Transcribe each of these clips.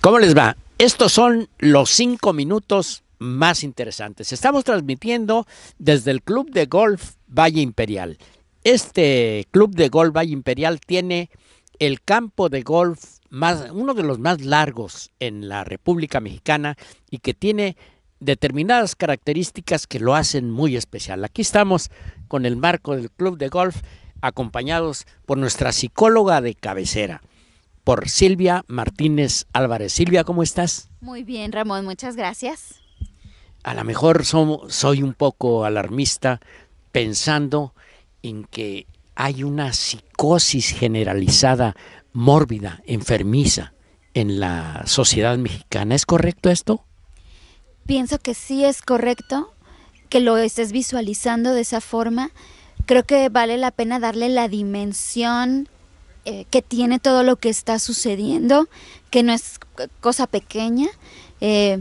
¿Cómo les va? Estos son los cinco minutos más interesantes. Estamos transmitiendo desde el Club de Golf Valle Imperial. Este Club de Golf Valle Imperial tiene el campo de golf más, uno de los más largos en la República Mexicana y que tiene determinadas características que lo hacen muy especial. Aquí estamos con el marco del Club de Golf acompañados por nuestra psicóloga de cabecera. Silvia Martínez Álvarez. Silvia, ¿cómo estás? Muy bien, Ramón, muchas gracias. A lo mejor soy un poco alarmista pensando en que hay una psicosis generalizada, mórbida, enfermiza en la sociedad mexicana. ¿Es correcto esto? Pienso que sí es correcto que lo estés visualizando de esa forma. Creo que vale la pena darle la dimensión eh, que tiene todo lo que está sucediendo, que no es cosa pequeña. Eh,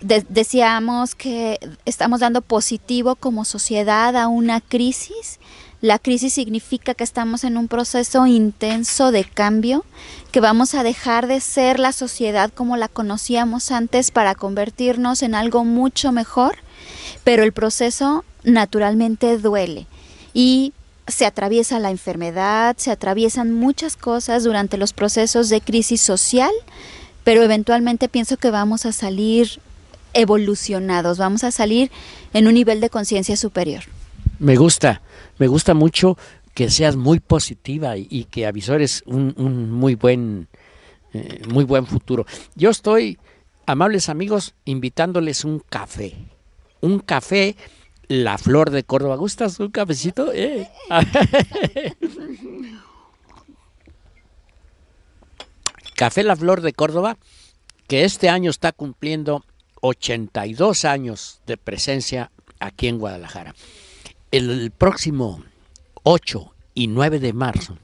decíamos que estamos dando positivo como sociedad a una crisis. La crisis significa que estamos en un proceso intenso de cambio, que vamos a dejar de ser la sociedad como la conocíamos antes para convertirnos en algo mucho mejor, pero el proceso naturalmente duele. Y se atraviesa la enfermedad, se atraviesan muchas cosas durante los procesos de crisis social, pero eventualmente pienso que vamos a salir evolucionados, vamos a salir en un nivel de conciencia superior. Me gusta, me gusta mucho que seas muy positiva y, que avisores un, un muy buen eh, muy buen futuro. Yo estoy, amables amigos, invitándoles un café. Un café la flor de Córdoba. ¿Gustas un cafecito? Eh. Café La Flor de Córdoba, que este año está cumpliendo 82 años de presencia aquí en Guadalajara. El próximo 8 y 9 de marzo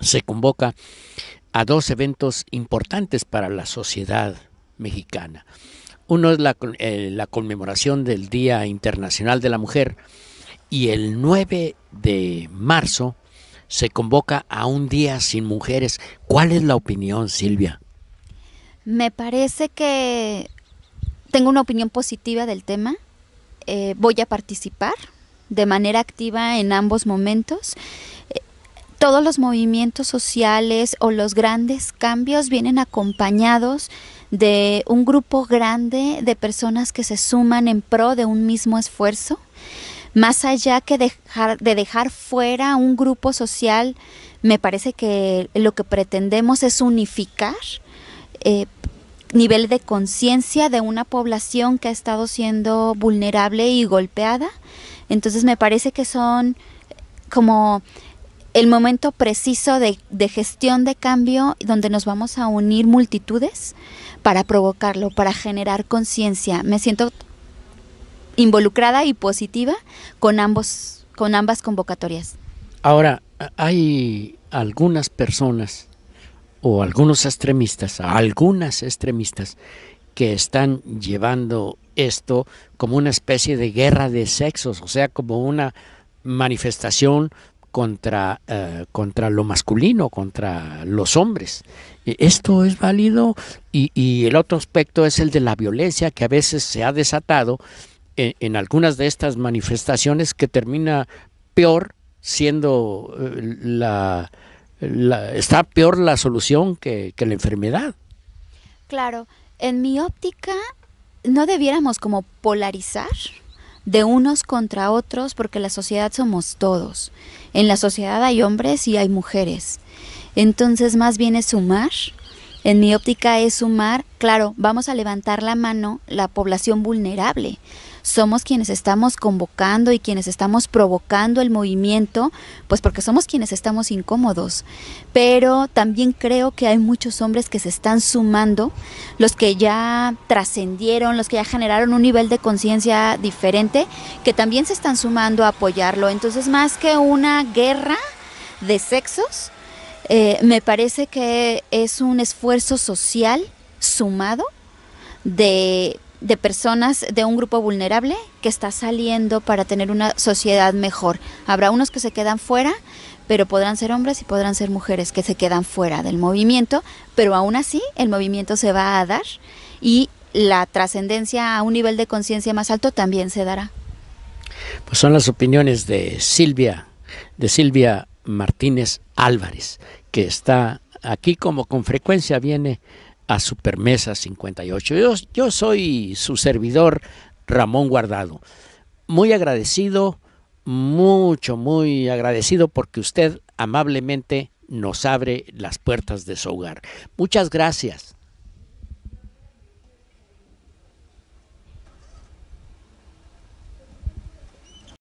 se convoca a dos eventos importantes para la sociedad mexicana. Uno es eh, la, conmemoración del Día Internacional de la Mujer y el 9 de marzo se convoca a un día sin mujeres. ¿Cuál es la opinión, Silvia? Me parece que tengo una opinión positiva del tema. Eh, voy a participar de manera activa en ambos momentos. Eh, todos los movimientos sociales o los grandes cambios vienen acompañados de un grupo grande de personas que se suman en pro de un mismo esfuerzo, más allá que dejar, de dejar fuera un grupo social, me parece que lo que pretendemos es unificar eh, nivel de conciencia de una población que ha estado siendo vulnerable y golpeada. Entonces me parece que son como el momento preciso de, gestión de cambio donde nos vamos a unir multitudes para provocarlo, para generar conciencia. Me siento involucrada y positiva con ambos, con ambas convocatorias. Ahora, hay algunas personas o algunos extremistas, algunas extremistas que están llevando esto como una especie de guerra de sexos, o sea, como una manifestación contra, eh, contra lo masculino, contra los hombres. E, esto es válido y, el otro aspecto es el de la violencia que a veces se ha desatado e, en, algunas de estas manifestaciones que termina peor siendo eh, la, la está peor la solución que, que la enfermedad. Claro, en mi óptica no debiéramos como polarizar de unos contra otros porque la sociedad somos todos. En la sociedad hay hombres y hay mujeres. Entonces más bien es sumar en mi óptica es sumar, claro, vamos a levantar la mano la población vulnerable. Somos quienes estamos convocando y quienes estamos provocando el movimiento, pues porque somos quienes estamos incómodos. Pero también creo que hay muchos hombres que se están sumando, los que ya trascendieron, los que ya generaron un nivel de conciencia diferente, que también se están sumando a apoyarlo. Entonces, más que una guerra de sexos, eh, me parece que es un esfuerzo social sumado de, de personas de un grupo vulnerable que está saliendo para tener una sociedad mejor. Habrá unos que se quedan fuera, pero podrán ser hombres y podrán ser mujeres que se quedan fuera del movimiento, pero aún así el movimiento se va a dar y la trascendencia a un nivel de conciencia más alto también se dará. Pues son las opiniones de Silvia, de Silvia Martínez Álvarez, que está aquí como con frecuencia viene a Supermesa 58. Yo, yo soy su servidor Ramón Guardado. Muy agradecido, mucho, muy agradecido porque usted amablemente nos abre las puertas de su hogar. Muchas gracias.